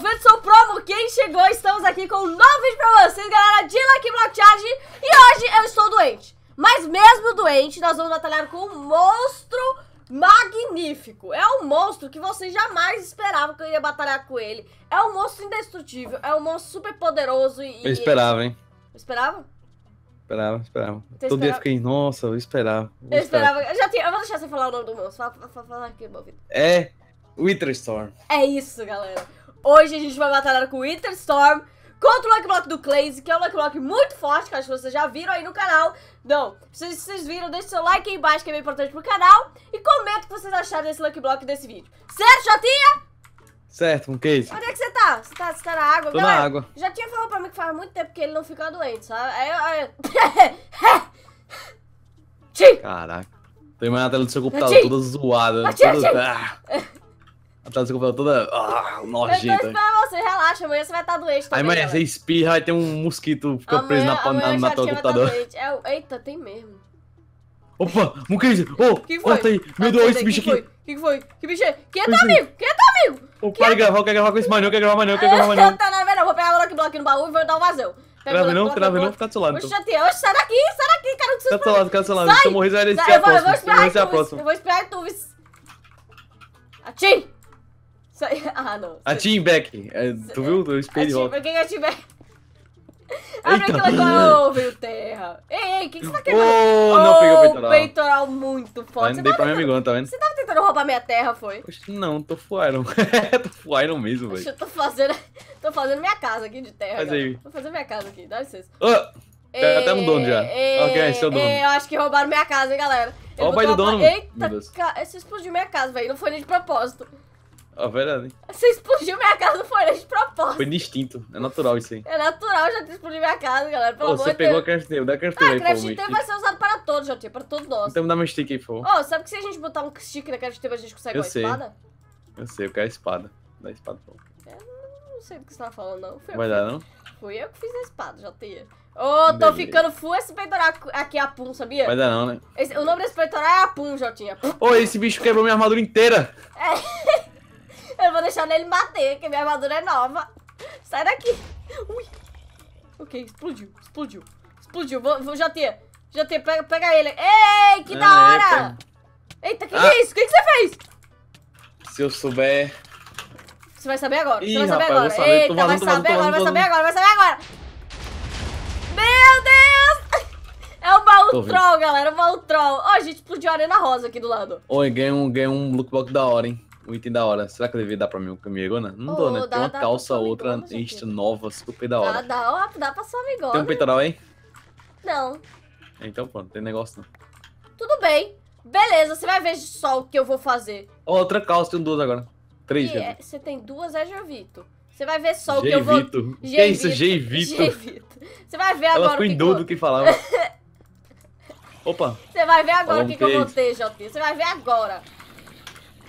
Vento Sou Promo, quem chegou, estamos aqui com um novo vídeo pra vocês, galera, de Lucky Block Charge, e hoje eu estou doente, mas mesmo doente, nós vamos batalhar com um monstro magnífico, é um monstro que vocês jamais esperavam que eu ia batalhar com ele, é um monstro indestrutível, é um monstro super poderoso e... Eu esperava, hein? esperava? Esperava, esperava. Você Todo esperava? dia fiquei, nossa, eu esperava. Eu, eu esperava. esperava. Eu, já tinha... eu vou deixar você falar o nome do monstro. Fala, fala, fala aqui, meu ouvido. É É isso, galera. Hoje a gente vai batalhar com o Interstorm contra o Lucky Block do Claze, que é um Lucky Block muito forte, que acho que vocês já viram aí no canal. Não, se vocês viram, deixe seu like aí embaixo, que é bem importante pro canal. E comenta o que vocês acharam desse Lucky Block desse vídeo. Certo, Jotinha? Certo, com um Onde é que você tá? Você tá, você tá na água? Tô Galera, na água. Já tinha falado pra mim que faz muito tempo que ele não fica doente, sabe? Aí eu... Caraca. Tem mais na tela do seu computador toda zoada. Toda... Ah tá comprar toda. Ah, nojenta. Eu tô esperando você, relaxa, amanhã você vai estar tá doente também. Tá aí amanhã você espirra, e tem um mosquito fica amanhã, preso na, panela na, tua computador. É, eita, tem mesmo. Opa, Muquês! Ô, oh, corta aí! Meu Deus, esse bicho aqui! O que, que foi? Que bicho é? Quem é teu amigo? Quem é teu amigo? Ô, para de é- gravar, eu quero gravar com esse manhã, eu quero gravar manhã, eu quero gravar Não, Tá na verdade, eu vou pegar o Lock Block no baú e vou dar um vazão. Grave não, grave não, fica do seu lado. Oxe, então. oxe, sai daqui, sai daqui, cara. Fica do seu lado, fica do seu lado. Se eu morrer, você vai descer a é próxima. Eu vou esperar tu, Eu vou esperar tu, Atim! Ah, não. A Team Beck. É, tu viu o espelho? Team... Por que é a Team Beck? Abre Eita. aquela cola, oh, veio terra. Ei, ei, o que, que você tá querendo? Oh, não, oh, o peitoral. peitoral muito forte. dei pra minha amigona, tá vendo? Você tava tentando roubar minha terra, foi? Poxa, não, tô full iron. tô full iron mesmo, velho. Eu tô fazendo, tô fazendo minha casa aqui de terra. Faz aí. Tô fazendo minha casa aqui, dá licença. Oh. até um dono já. Ei, ok, seu é dono. Ei, eu acho que roubaram minha casa, hein, galera. Ele Ó o pai do dono. Eita, ca... você explodiu minha casa, velho. Não foi nem de propósito. Você explodiu minha casa, não foi de propósito. Foi de instinto. É natural isso aí. É natural já ter explodido minha casa, galera. Pelo Ô, amor você pegou a Crash dá a Crash ah, aí, vai ser usado para todos, Jotinha, para todos nós. Então dá uma stick aí, por favor. Ó, oh, sabe que se a gente botar um stick na Crash a gente consegue eu uma sei. espada? Eu sei, eu quero a espada. Dá a espada, por favor. Eu não sei do que você tava tá falando, não. Foi vai dar, não? Fui eu que fiz a espada, Jotinha. Ô, oh, tô ficando full esse peitoral aqui, a Pum, sabia? Vai dar não, né? Esse, o nome desse peitoral é a Pum, Jotinha. Ô, oh, esse bicho quebrou minha armadura inteira. É. Eu vou deixar nele bater, que minha armadura é nova. Sai daqui. Ui. Ok, explodiu, explodiu. Explodiu. Vou, vou já ter. Já ter, pega, pega ele. Ei, que ah, da hora! Eita, eita que é ah. é isso? O que, que você fez? Se eu souber. Você vai saber agora. Ih, você vai saber rapaz, agora. Saber. Eita, vai saber agora, vai saber agora, vai saber agora. Meu Deus! É o baú Tô troll, vendo. galera. O baú troll. Ó, oh, a gente explodiu a arena rosa aqui do lado. Oi, ganhei um, ganhei um lookbox da hora, hein? um item da hora. Será que eu devia dar pra mim minha amigona? Não oh, dou, né? Dá, tem uma dá calça, outra este nova, super da hora. Dá, dá, dá pra sua amigona. Tem um peitoral, hein? Não. Então pronto, tem negócio não. Tudo bem. Beleza, você vai ver só o que eu vou fazer. Outra calça, tenho duas agora. Três, é, Você tem duas, é Javito. Você vai ver só o que eu vou... Javito. Que é isso, Javito? Você vai ver agora Ela ficou o que... Ela do que falava. Opa. Você vai ver agora o que, que, eu vou ter, JP. Você vai ver agora.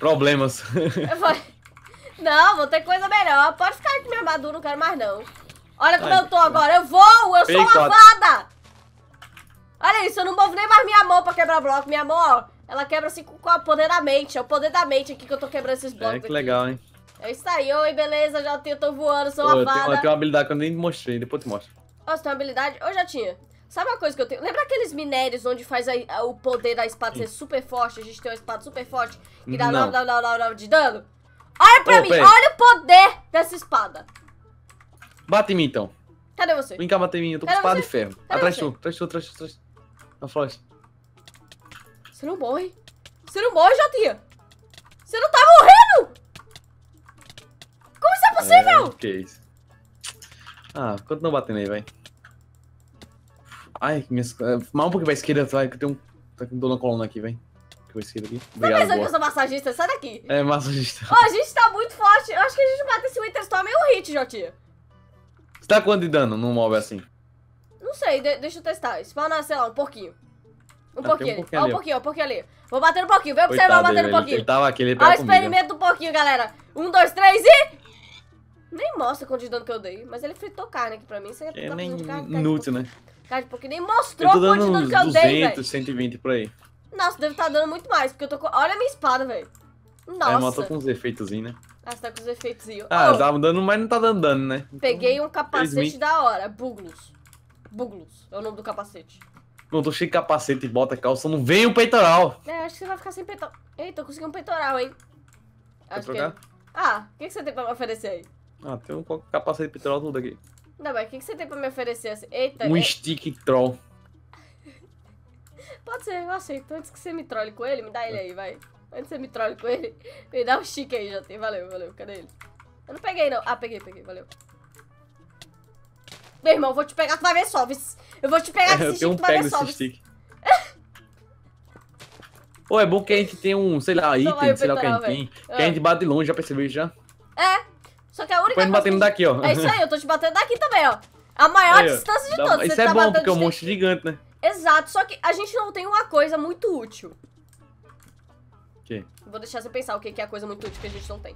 Problemas. Eu Não, vou ter coisa melhor. Pode ficar com minha armadura, não quero mais não. Olha como Ai, eu tô cara. agora. Eu vou, eu Pericote. sou lavada. Olha isso, eu não movo nem mais minha mão pra quebrar bloco. Minha mão, ó, ela quebra assim com o poder da mente. É o poder da mente aqui que eu tô quebrando esses é, blocos É, que aqui. legal, hein. É isso aí. Oi, beleza, já tenho, tô voando, sou uma lavada. Eu tenho, eu tenho uma habilidade que eu nem mostrei, depois eu te mostro. Oh, você tem uma habilidade? Eu já tinha. Sabe uma coisa que eu tenho? Lembra aqueles minérios onde faz a, a, o poder da espada ser super forte? A gente tem uma espada super forte que dá não. 9, 9, 9, 9 de dano? Olha pra oh, mim, pera. olha o poder dessa espada. Bate em mim então. Cadê você? Vem cá bate em mim, eu tô Cadê com espada você? e ferro. Cadê atrás você? tu, atrás tu, atrás tu, atrás Na floresta. Você não morre. Você não morre, Jotinha. Você não tá morrendo! Como isso é possível? É, que isso. Ah, não bate nele, vai. Ai, minhas... É, mal um pouquinho pra esquerda, vai, que tem um... Tá com dor na coluna aqui, vem. Que eu esquerda aqui. Obrigado, tá pensando que eu sou massagista? Sai daqui. É, massagista. Ó, oh, a gente tá muito forte. Eu acho que a gente mata esse Winterstorm meio é um hit, Jotinha. Você tá quanto de dano num mob assim? Não sei, de deixa eu testar. Spawna, sei lá, um pouquinho. Um ah, pouquinho. Um ó, um pouquinho, um pouquinho ali. Vou bater um pouquinho, vem observar, vou bater um pouquinho. Ele tava aqui, ele Ó, experimento um pouquinho, galera. Um, dois, três e... Nem mostra quanto de dano que eu dei, mas ele fritou carne aqui pra mim. Você é tá nem inútil, né? Cara, porque nem mostrou a quantidade que eu 200, dei, velho. 120 por aí. Nossa, deve estar tá dando muito mais, porque eu tô com... Olha a minha espada, velho. Tá Nossa. Aí tô com uns efeitos, né? Ah, você tá com os efeitozinhos. Ah, oh, tava dando, mas não tá dando dano, né? Então, Peguei um capacete da hora, Buglos. Buglos é o nome do capacete. Não, tô cheio de capacete e bota calça, não vem o peitoral. É, acho que você vai ficar sem peitoral. Eita, eu consegui um peitoral, hein? Quer acho trocar? que... É. Ah, o que, que você tem pra me oferecer aí? Ah, tem um capacete de peitoral tudo aqui. Não, mas o que, é que você tem pra me oferecer assim? Eita. Um é... stick troll. Pode ser, eu aceito. Antes que você me trolle com ele, me dá ele aí, vai. Antes que você me trolle com ele, me dá um stick aí, já tem. Valeu, valeu. Cadê ele? Eu não peguei, não. Ah, peguei, peguei. Valeu. Meu irmão, eu vou te pegar, tu vai ver só. Eu vou te pegar desse jeito, um tu vai ver só. Stick. Pô, é bom que a gente tem um, sei lá, então item, sei lá o que a gente tem. Que a gente ah. bate longe, já percebeu já? É, só que a única Foi batendo que... daqui, ó. É isso aí, eu tô te batendo daqui também, ó. A maior aí, distância de dá... todos. Isso Você é tá bom, porque é um monstro gigante, né? Exato, só que a gente não tem uma coisa muito útil. Vou deixar você pensar o que é a coisa muito útil que a gente não tem.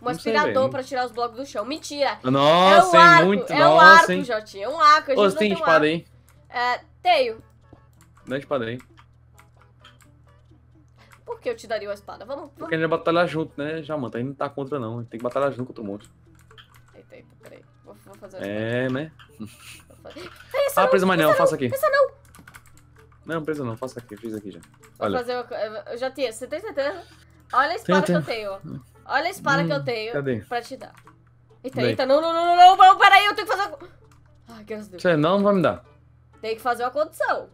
Um aspirador pra tirar os blocos do chão. Mentira! Nossa, ah, é, um arco, muito, é nossa, um arco, hein? Jotinho. É um arco, a gente Ô, não tem, tem um espada arco. aí? É, tenho. Dá espada aí. Por que eu te daria uma espada? Vamos. vamos. Porque a gente vai batalhar junto, né, Já A gente não tá contra, não. A gente tem que batalhar junto contra o monstro. Eita, eita, peraí. Vou, vou fazer É, né? Fazer... ah, presa mais não, faça aqui. não! Não, presa não, faça aqui, fiz aqui já. Vou Olha. fazer uma... Eu já tinha, você tem certeza? Olha a espada tenho, que tenho. eu tenho. Olha a espada hum, que eu hum, tenho cadê? pra te dar. Eita, Dei. eita, não, não, não, não, não, peraí, eu tenho que fazer. Ai, graças a Deus. Você não, não vai me dar. Tem que fazer uma condição.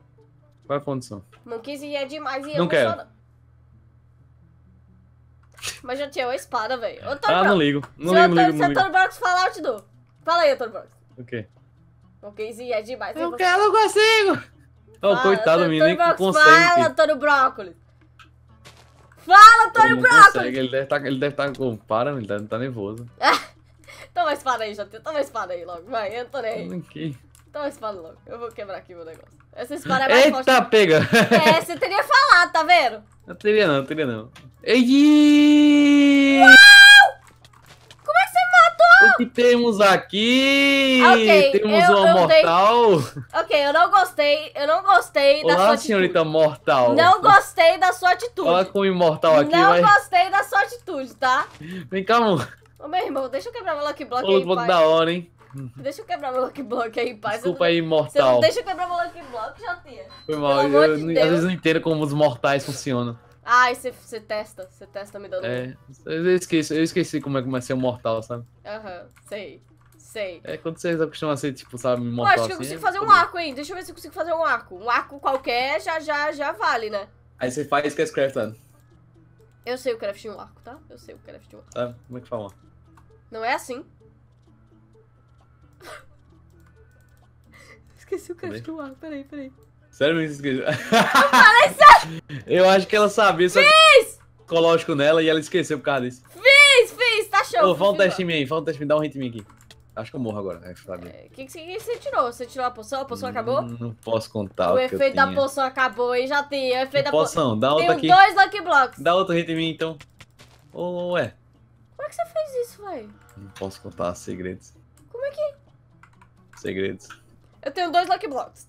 Qual é a condição? Não quis ir é demais e eu não quero. Mas já tinha uma espada, velho. Ah, Brox. não ligo. Não se ligo, não ligo, se não ligo. Brox falar, eu te dou. Fala aí, Antônio Brox. O quê? Okzinho, é demais. Eu quero, eu consigo. Oh, coitado, menino, nem Brox, consegue. Fala, Antônio Brócolis. Fala, Antônio ele Brócolis. ele deve estar... Tá, ele deve tá, com para, ele tá, estar nervoso. Toma a espada aí, Jatinho. Toma a espada aí logo. Vai, eu tô nem Toma espada logo. Eu vou quebrar aqui meu negócio. Essa espada é mais Eita, forte. Eita, pega. É, você teria falado, tá vendo? Não trilha não, trilha não. Ei! Como é que você matou? O que temos aqui? Okay, temos eu, uma eu mortal. Dei... Ok, eu não gostei. Eu não gostei Olá, da sua senhorita atitude. mortal. Não gostei da sua atitude. Fala com o imortal aqui, Não vai... gostei da sua atitude, tá? Vem cá, amor. Ô, meu irmão, deixa eu quebrar o block block Outro aí, pai. da hora, hein? Deixa eu quebrar meu Lucky Block aí, pai. Desculpa aí, mortal. deixa eu quebrar meu Lucky Block, já tinha. Foi mal, eu, eu, de às vezes não entendo como os mortais funcionam. Ah, você testa, você testa me dando. É, eu esqueci, eu esqueci como é que vai ser o mortal, sabe? Aham, uhum, sei. Sei. É quando vocês acostumam a ser, tipo, sabe, mortal. Eu acho que eu assim, consigo é fazer um arco, hein? Deixa eu ver se eu consigo fazer um arco. Um arco qualquer já, já, já vale, né? Aí você faz que é craftando. Eu sei o craft de um arco, tá? Eu sei o craft de um arco. Ah, como é que fala? Não é assim. esqueci o crush ah, Peraí, peraí. Sério mesmo esqueceu? Eu falei sério! Eu acho que ela sabia, só Fiz! psicológico nela e ela esqueceu por causa disso. Fiz, fiz, tá show. Ô, fala um teste em mim aí, fala um teste em mim, dá um hit em mim aqui. Acho que eu morro agora, né, tá O é, que, que, que, você tirou? Você tirou a poção? A poção hum, acabou? Não posso contar. O, o efeito da poção acabou, e Já tem. O efeito que da poção. Po... Dá outra aqui. dois Lucky Blocks. Dá outro hit em mim, então. Ô, oh, ué. Como é que você fez isso, velho? Não posso contar segredos. Como é que? É? Segredos. Eu tenho dois Lucky Blocks.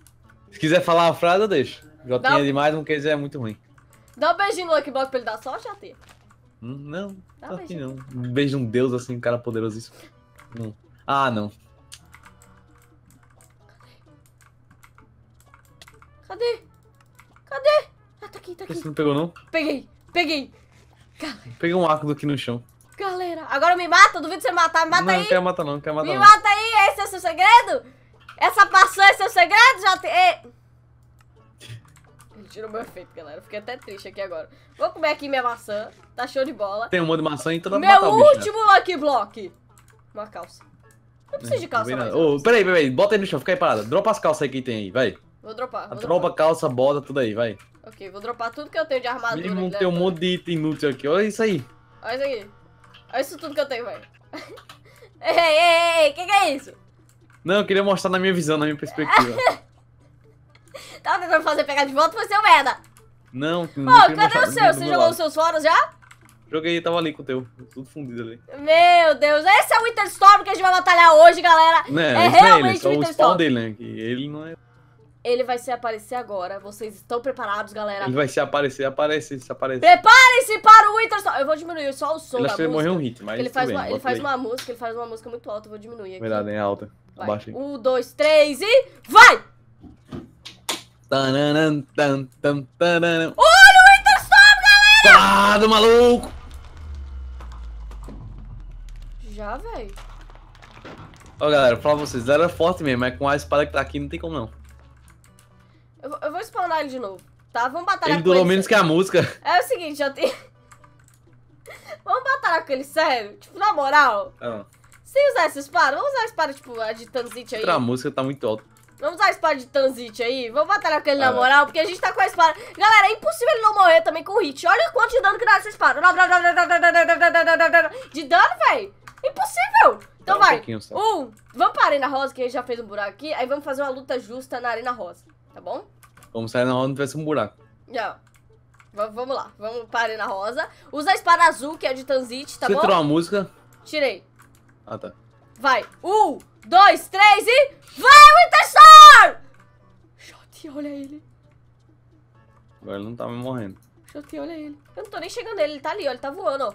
Se quiser falar a frase, eu deixo. Já tem um... demais, não quiser, é muito ruim. Dá um beijinho no Lucky Block pra ele dar sorte, já tem. Hum, não, Dá um não. Um beijo um deus assim, um cara poderoso Não. Hum. Ah, não. Cadê? Cadê? Ah, tá aqui, tá aqui. Você não pegou, não? Peguei, peguei. Galera. Peguei um arco do aqui no chão. Galera, agora me mata, duvido você matar, me mata não, aí. Não, não quero matar não, não quero matar me não. Me mata aí, esse é o seu segredo? Essa maçã é seu segredo, JT? Ei! Tirou meu efeito, galera. Fiquei até triste aqui agora. Vou comer aqui minha maçã. Tá show de bola. Tem um monte de maçã, então dá pra Meu último bicho, né? Lucky Block. Uma calça. Não precisa de é, calça oh, peraí, peraí. Bota aí no chão. Fica aí parada. Dropa as calças aí que tem aí, vai. Vou dropar. Vou Dropa dropar. calça, bota tudo aí, vai. Ok, vou dropar tudo que eu tenho de armadura. Mínimo né? tem um monte de item inútil aqui. Olha isso aí. Olha isso aqui. Olha isso tudo que eu tenho, vai. ei, ei, ei. que, que é isso? Não, eu queria mostrar na minha visão, na minha perspectiva. Tava tentando fazer pegar de volta, foi seu merda. Não, não. Ô, cadê o seu? Você jogou os seus foros já? Joguei, tava ali com o teu, tudo fundido ali. Meu Deus, esse é o Winterstorm que a gente vai batalhar hoje, galera. Não, né, é, é realmente né? é ele, o Dele, né? Ele não é... Ele vai se aparecer agora. Vocês estão preparados, galera? Ele vai se aparecer, aparecer, se aparecer. Preparem-se para o Winterstorm. Eu vou diminuir só o som ele da música. Ele morreu um hit, mas ele faz, bem, uma, ele faz uma música, ele faz uma música muito alta, eu vou diminuir aqui. Verdade, é alta. Abaixa aí. Um, dois, três e. Vai! Olha o Interstorm, galera! Tá do maluco! Já, velho. Ó, galera, pra vocês, era é forte mesmo, mas é com a espada que tá aqui não tem como não. Eu, eu vou spawnar ele de novo, tá? Vamos batalhar ele com ele. Ele durou menos que a música. É o seguinte, já tem. Vamos batalhar com ele sério? Tipo, na moral. Ah. Sem usar essa espada. Vamos usar a espada, tipo, a de transite aí. A música tá muito alta. Vamos usar a espada de transite aí. Vamos batalhar com ele ah. na moral, porque a gente tá com a espada. Galera, é impossível ele não morrer também com o hit. Olha o quanto de dano que dá essa espada. De dano, velho. Impossível. Então um vai. Um, vamos pra Arena Rosa, que a gente já fez um buraco aqui. Aí vamos fazer uma luta justa na Arena Rosa. Tá bom? Como se a Arena Rosa não tivesse um buraco. Já. vamos lá. Vamos pra Arena Rosa. Usa a espada azul, que é de transite, tá Você bom? Você tirou a música? Tirei. Ah, tá. Vai. Um, dois, três e... Vai, Winterstorm! Shot, olha ele. Agora ele não tá me morrendo. Joti, olha ele. Eu não tô nem chegando nele, ele tá ali, ó. Ele tá voando, ó.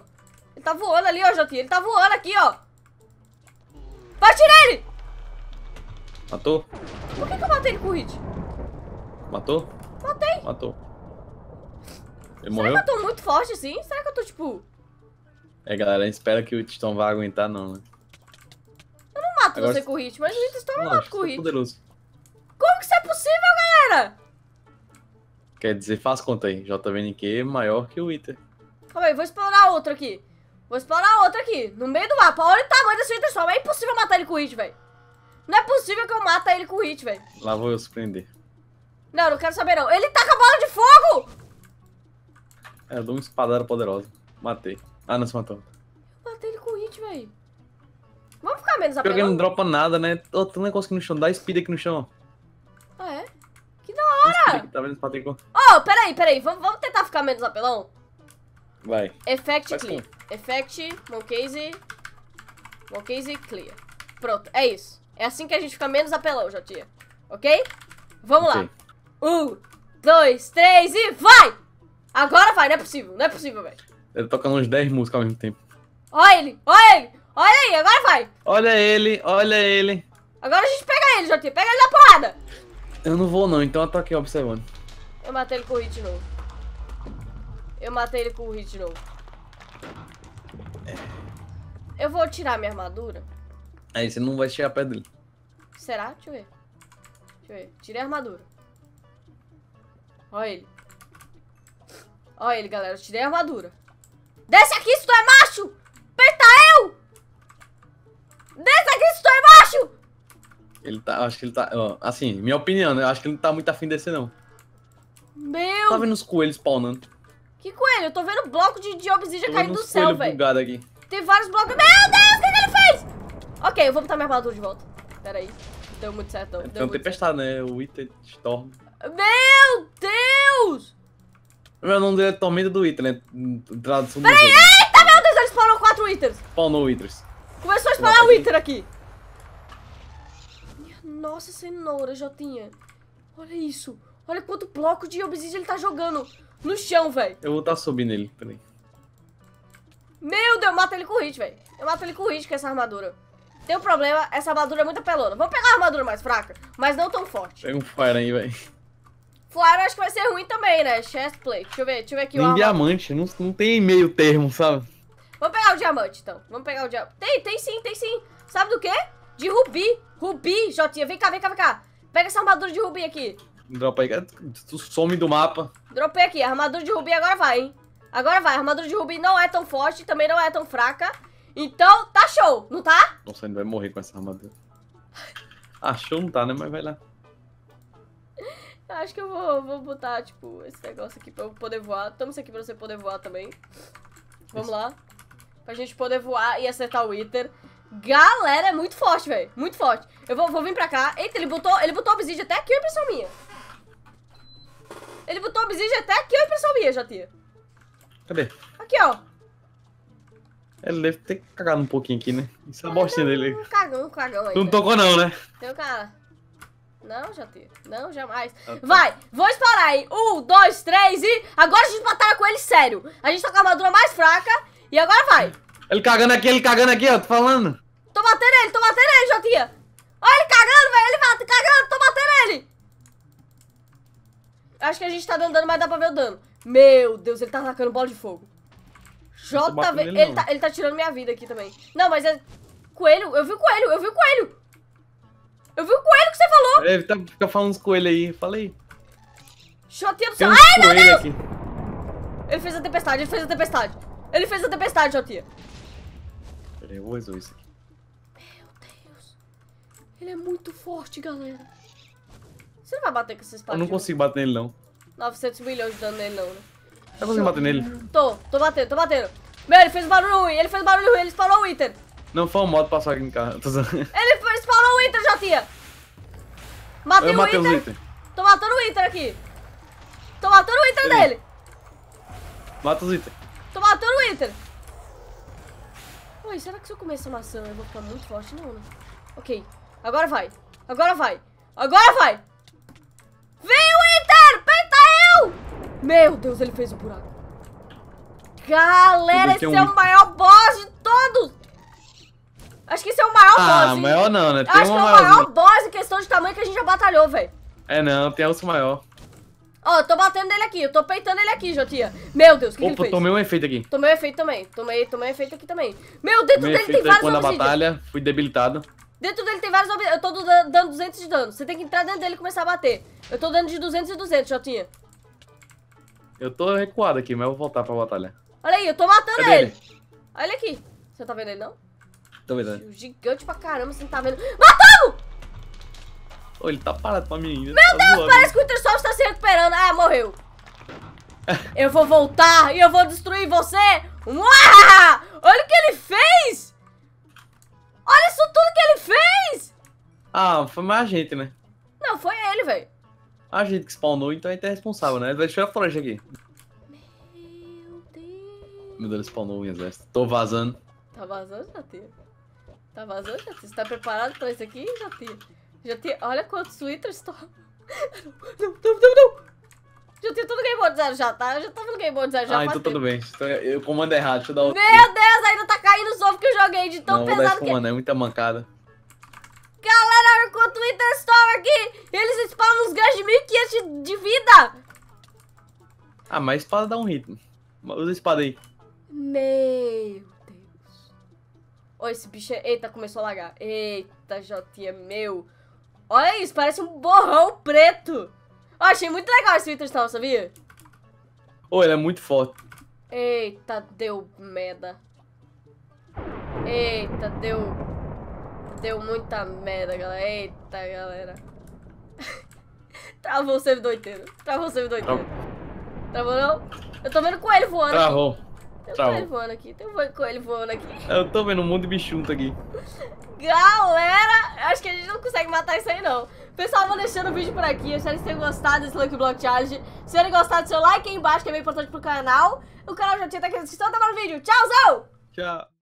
Ele tá voando ali, ó, Joti. Ele tá voando aqui, ó. Bate nele! Matou? Por que, que eu matei ele com o hit? Matou? Matei. Matou. Ele Será morreu? Será que eu tô muito forte assim? Será que eu tô, tipo... É, galera, espera que o Titão vá aguentar, não, né? Agora... você com o Hit, mas o Hit está no com o Hit. É poderoso. Como que isso é possível, galera? Quer dizer, faz conta aí. JVNQ é maior que o Wither. Calma aí, vou explorar outro aqui. Vou explorar outro aqui, no meio do mapa. Olha o tamanho desse Wither só. É impossível matar ele com o Hit, velho. Não é possível que eu mate ele com o Hit, velho. Lá vou eu surpreender. Não, não quero saber não. Ele tá com a bola de fogo! É, eu dou uma espadada poderosa. Matei. Ah, não, se matou. Vamos ficar menos apelão. que não dropa nada, né? Tô, tem um negócio aqui no chão. Dá speed aqui no chão. Ah, é? Que da hora! tá vendo, Patrick? Oh, peraí, peraí. Vamos, vamos tentar ficar menos apelão? Vai. Effect Vai clear. Effect, Moncase, Moncase clear. Pronto, é isso. É assim que a gente fica menos apelão, Jotinha. Ok? Vamos okay. lá. Um, dois, três e vai! Agora vai, não é possível, não é possível, velho. Ele toca uns 10 músicas ao mesmo tempo. Olha ele, olha ele! Olha aí, agora vai. Olha ele, olha ele. Agora a gente pega ele, Jotinho. Pega ele na porrada. Eu não vou não, então eu tô aqui observando. Eu matei ele com o hit de novo. Eu matei ele com o hit de novo. É. Eu vou tirar minha armadura. Aí você não vai chegar perto dele. Será? Deixa eu ver. Deixa eu ver. Tirei a armadura. Olha ele. Olha ele, galera. Eu tirei a armadura. Desce aqui, se tu é macho! Aperta Desce aqui, estou embaixo! Ele tá, acho que ele tá, ó, assim, minha opinião, né? Eu acho que ele não tá muito afim desse, não. Meu! Tá vendo os coelhos spawnando? Que coelho? Eu tô vendo bloco de, de obsidian caindo do céu, velho. aqui. Tem vários blocos. Meu Deus, o que, que, ele fez? Ok, eu vou botar minha armadura de volta. Peraí. aí. Deu muito certo, não. É, Deu tempestade, certo. né? O Wither Storm. Meu Deus! Meu nome dele é Tormenta do Wither, né? Tradução Peraí, eita, meu Deus, ele spawnou quatro Withers. Spawnou Withers. Começou a espalhar o Wither aqui. Minha nossa cenoura, Jotinha. Olha isso. Olha quanto bloco de obsidian ele tá jogando no chão, velho. Eu vou estar tá subindo ele, peraí. Meu Deus, eu mato ele com hit, velho. Eu mato ele com hit com essa armadura. Tem um problema, essa armadura é muito pelona. Vamos pegar uma armadura mais fraca, mas não tão forte. Pega um fire aí, velho. Fire acho que vai ser ruim também, né? Chestplate. Deixa eu ver, deixa eu ver aqui. Nem diamante, não, não tem meio termo, sabe? Vamos pegar o diamante, então. Vamos pegar o diamante. Tem, tem sim, tem sim. Sabe do quê? De rubi. Rubi, Jotinha. Vem cá, vem cá, vem cá. Pega essa armadura de rubi aqui. Dropa aí. Tu some do mapa. Dropei aqui. Armadura de rubi agora vai, hein. Agora vai. Armadura de rubi não é tão forte, também não é tão fraca. Então, tá show, não tá? Nossa, ele vai morrer com essa armadura. Achou ah, não tá, né? Mas vai lá. Acho que eu vou, vou botar, tipo, esse negócio aqui pra eu poder voar. Toma isso aqui pra você poder voar também. Vamos isso. lá pra gente poder voar e acertar o Wither. Galera, é muito forte, velho. Muito forte. Eu vou, vou vir pra cá. Eita, ele botou, ele botou obsidian até aqui, impressão minha. Ele botou obsidian até aqui, impressão minha, já tia. Cadê? Aqui, ó. É, ele deve ter cagado um pouquinho aqui, né? Isso é a dele. Um cagão, um cagão aí. Tu não tocou não, né? Tem um cara. Não, já teve. Não, jamais. Ah, tá. Vai, vou explorar aí. Um, dois, três e... Agora a gente batalha com ele sério. A gente tá com a armadura mais fraca e agora vai. Ele cagando aqui, ele cagando aqui, ó. Tô falando. Tô batendo ele, tô batendo ele, Jotinha. Olha ele cagando, velho. Ele cagando. Tô batendo ele. Acho que a gente tá dando dano, mas dá pra ver o dano. Meu Deus, ele tá atacando bola de fogo. JV. Ele, ele, tá, ele tá tirando minha vida aqui também. Não, mas é. Coelho, eu vi o coelho, eu vi o coelho. Eu vi o coelho que você falou. É, tá, fica falando uns coelhos aí. Jotinha aí. Choteando. Ai, meu Deus! Aqui. Ele fez a tempestade, ele fez a tempestade. Ele fez a tempestade, Jotia. Peraí, eu vou resolver isso aqui. Meu Deus. Ele é muito forte, galera. Você não vai bater com esses espadinho? Eu não consigo bater nele, não. 900 milhões de dano nele, não, né? Tá conseguindo bater nele? Tô, tô batendo, tô batendo. Meu, ele fez barulho ruim, ele fez barulho ruim, ele spawnou o item. Não, foi um modo passar aqui em casa. ele spawnou o item, já tia. Matei eu o item. Tô matando o item aqui. Tô matando o item dele. Mata os itens oi será que se eu comer essa maçã eu vou ficar muito forte? Não, né? Ok. Agora vai. Agora vai. Agora vai. Vem o Enter! Penta eu! Meu Deus, ele fez o um buraco. Galera, esse um... é o maior boss de todos! Acho que esse é o maior ah, boss. Ah, maior não, né? Tem Acho que é o maior boss em questão de tamanho que a gente já batalhou, velho. É não, tem outro maior. Ó, oh, eu tô batendo ele aqui, eu tô peitando ele aqui, Jotinha. Meu Deus, o que, Opa, que ele fez? tomei um efeito aqui. Tomei um efeito também, tomei, tomei um efeito aqui também. Meu, dentro tomei dele tem vários quando obsidian. na batalha, fui debilitado. Dentro dele tem vários Eu tô dando 200 de dano. Você tem que entrar dentro dele e começar a bater. Eu tô dando de 200 e 200, Jotinha. Eu tô recuado aqui, mas eu vou voltar pra batalha. Olha aí, eu tô matando ele. ele. Olha ele aqui. Você tá vendo ele, não? Tô vendo ele. Né? Gigante pra caramba, você não tá vendo. Matamos! Oh, ele tá parado pra mim ainda. Meu tá Deus, parece que o Intersoft está se recuperando. Ah, morreu. eu vou voltar e eu vou destruir você. Olha o que ele fez! Olha isso tudo que ele fez! Ah, foi mais a gente, né? Não, foi ele, velho. A gente que spawnou, então ele é responsável, né? Deixa eu a floresta aqui. Meu Deus. Meu Deus, ele spawnou o exército. Tô vazando. Tá vazando, já Tá vazando, já teve. Você tá preparado pra isso aqui, já já tem... Olha quantos Twitters estão... Não, não, não, não! Já tem tudo Game Boy Zero já, tá? Eu já tava no Game Boy Zero já Ah, então tudo bem. Então, eu comando errado, deixa eu dar outro. Meu Deus, ainda tá caindo os ovos que eu joguei de tão não, pesado vou dar que... é muita mancada. Galera, olha o Twitter Storm aqui, eles spawnam uns ganhos de 1500 de vida. Ah, mas espada dá um ritmo. Usa a espada aí. Meu Deus. Olha esse bicho é- Eita, começou a lagar. Eita, Jotinha, meu... Olha isso, parece um borrão preto. Eu achei muito legal esse vitristal, sabia? Ô, oh, ele é muito forte. Eita, deu merda. Eita, deu... Deu muita merda, galera. Eita, galera. Travou o servidor inteiro. Travou o servidor inteiro. Travou, não? Eu tô vendo coelho voando Travou. aqui. Travou. Eu tô vendo coelho voando aqui. Eu tô vendo um monte de bichunto aqui. Galera, acho que a gente não consegue matar isso aí, não. Pessoal, vou deixando o vídeo por aqui. espero que vocês tenham gostado desse Lucky Block Challenge. Se tiverem gostado, seu like aí embaixo, que é bem importante pro canal. O canal já tinha até aqui na descrição. Então até tá mais no vídeo. Tchauzão! Tchau!